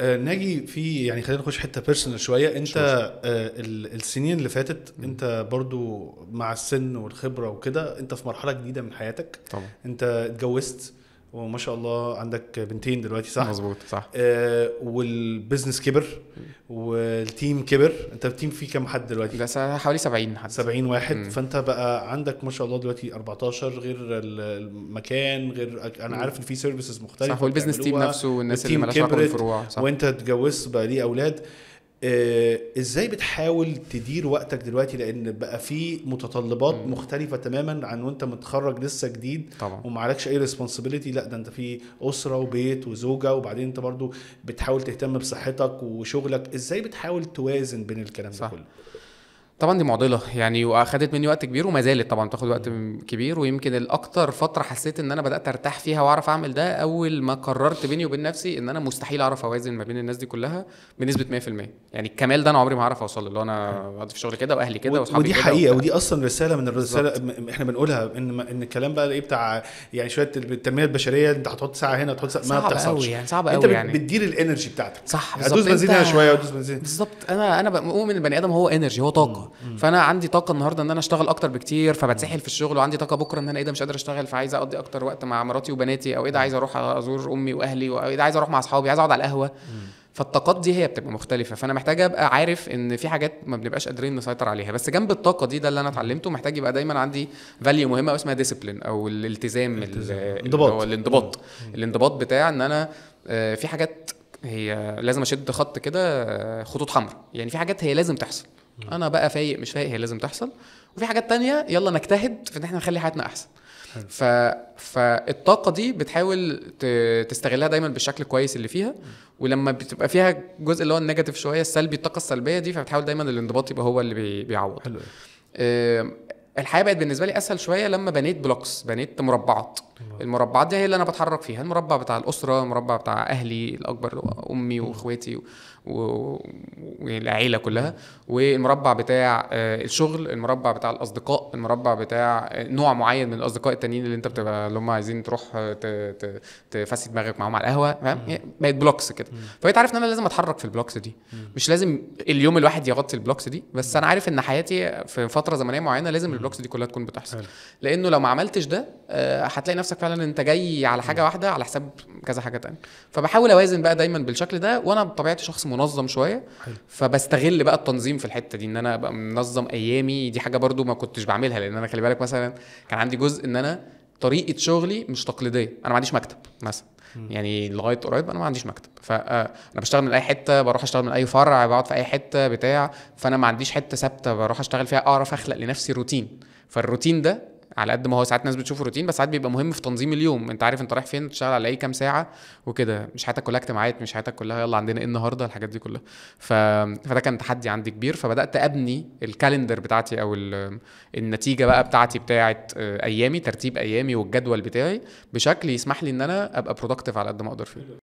آه، ناجي في يعني خلينا نخش حته بيرسونال شويه انت آه السنين اللي فاتت م. انت برضو مع السن والخبره وكده انت في مرحله جديده من حياتك طبعا. انت اتجوزت وما شاء الله عندك بنتين دلوقتي صح؟ مظبوط صح آه والبزنس كبر والتيم كبر انت التيم فيه كام حد دلوقتي؟ بس حوالي 70 حد 70 واحد مم. فانت بقى عندك ما شاء الله دلوقتي 14 غير المكان غير انا عارف ان في سيرفيسز مختلفه صح والبزنس تيم نفسه والناس اللي مالهاش علاقه بالفروع صح وانت اتجوزت بقى ليه اولاد آه، ازاي بتحاول تدير وقتك دلوقتي لان بقى في متطلبات م. مختلفه تماما عن وانت متخرج لسه جديد طبعا ومعلكش اي ريسبونسبيلتي لا ده انت في اسره وبيت وزوجه وبعدين انت برضو بتحاول تهتم بصحتك وشغلك ازاي بتحاول توازن بين الكلام صح. ده كله طبعا دي معضله يعني واخدت مني وقت كبير وما زالت طبعا تاخد وقت كبير ويمكن الاكتر فتره حسيت ان انا بدات ارتاح فيها واعرف اعمل ده اول ما قررت بيني وبين نفسي ان انا مستحيل اعرف اوازن ما بين الناس دي كلها بنسبه 100% يعني الكمال ده انا عمري ما هعرف اوصل له انا بقعد في شغل كده واهلي كده واصحابي ودي حقيقه ودي اصلا رساله من الرساله بالزبط. احنا بنقولها ان ان الكلام بقى ايه بتاع يعني شويه التنميه البشريه انت هتحط ساعه هنا وتحط ساعه ما بتحصلش قوي يعني صعب قوي انت يعني. بتدير الانرجي بتاعتك صح بالظبط هدوس شويه بالظبط انا انا مؤمن البني ادم هو انرجي هو طاقه فانا عندي طاقه النهارده ان انا اشتغل اكتر بكتير فبتسحل في الشغل وعندي طاقه بكره ان انا ايه ده مش قادر اشتغل فعايز اقضي اكتر وقت مع مراتي وبناتي او ايه ده عايز اروح ازور امي واهلي او ايه ده عايز اروح مع اصحابي عايز اقعد على القهوه فالطاقات دي هي بتبقى مختلفه فانا محتاج ابقى عارف ان في حاجات ما بنبقاش قادرين نسيطر عليها بس جنب الطاقه دي ده اللي انا اتعلمته محتاج يبقى دايما عندي فاليو مهمه اسمها ديسيبلين او الالتزام الانضباط الانضباط الانضباط بتاع ان انا آه، في حاجات هي لازم اشد خط كده آه، خطوط حمراء يعني في حاجات هي لازم تحصل انا بقى فايق مش فايق هي لازم تحصل وفي حاجات تانية يلا نجتهد في ان احنا نخلي حياتنا احسن ف... فالطاقة دي بتحاول ت... تستغلها دايما بالشكل الكويس اللي فيها ولما بتبقى فيها جزء اللي هو النيجاتيف شوية السلبي الطاقة السلبية دي فبتحاول دايما الانضباط يبقى هو اللي بي... بيعوض حلو. الحياه بقت بالنسبه لي اسهل شويه لما بنيت بلوكس بنيت مربعات المربعات دي هي اللي انا بتحرك فيها المربع بتاع الاسره المربع بتاع اهلي الاكبر امي واخواتي والعيله كلها والمربع بتاع آه، الشغل المربع بتاع الاصدقاء المربع بتاع آه، نوع معين من الاصدقاء التانيين اللي انت بتبقى اللي هم عايزين تروح آه، تفسي دماغك معاهم على القهوه فاهم بقت بلوكس كده فبقيت عارف ان انا لازم اتحرك في البلوكس دي مش لازم اليوم الواحد يغطي البلوكس دي بس انا عارف ان حياتي في فتره زمنيه معينه لازم البلوكس الدروكس دي كلها تكون بتحصل لانه لو ما عملتش ده آه، هتلاقي نفسك فعلا انت جاي على حاجه واحده على حساب كذا حاجه تانية فبحاول اوازن بقى دايما بالشكل ده وانا بطبيعتي شخص منظم شويه فبستغل بقى التنظيم في الحته دي ان انا ابقى منظم ايامي دي حاجه برده ما كنتش بعملها لان انا خلي بالك مثلا كان عندي جزء ان انا طريقه شغلي مش تقليديه انا ما عنديش مكتب مثلا يعني لغايه قريب انا ما عنديش مكتب فانا آه، بشتغل من اي حته بروح اشتغل من اي فرع بقعد في اي حته بتاع فانا ما عنديش حته ثابته بروح اشتغل فيها اعرف اخلق لنفسي روتين فالروتين ده على قد ما هو ساعات ناس بتشوفه روتين بس ساعات بيبقى مهم في تنظيم اليوم انت عارف انت رايح فين تشتغل على اي كام ساعه وكده مش حياتك كلها اجتماعات مش حياتك كلها يلا عندنا ايه النهارده الحاجات دي كلها ف... فده كان تحدي عندي كبير فبدات ابني الكالندر بتاعتي او ال... النتيجه بقى بتاعتي بتاعه آه، ايامي ترتيب ايامي والجدول بتاعي بشكل يسمح لي ان انا ابقى برودكتيف على قد ما اقدر فيه